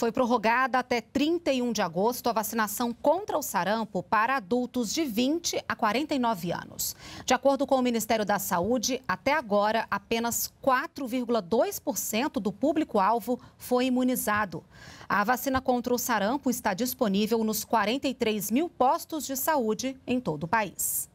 Foi prorrogada até 31 de agosto a vacinação contra o sarampo para adultos de 20 a 49 anos. De acordo com o Ministério da Saúde, até agora apenas 4,2% do público-alvo foi imunizado. A vacina contra o sarampo está disponível nos 43 mil postos de saúde em todo o país.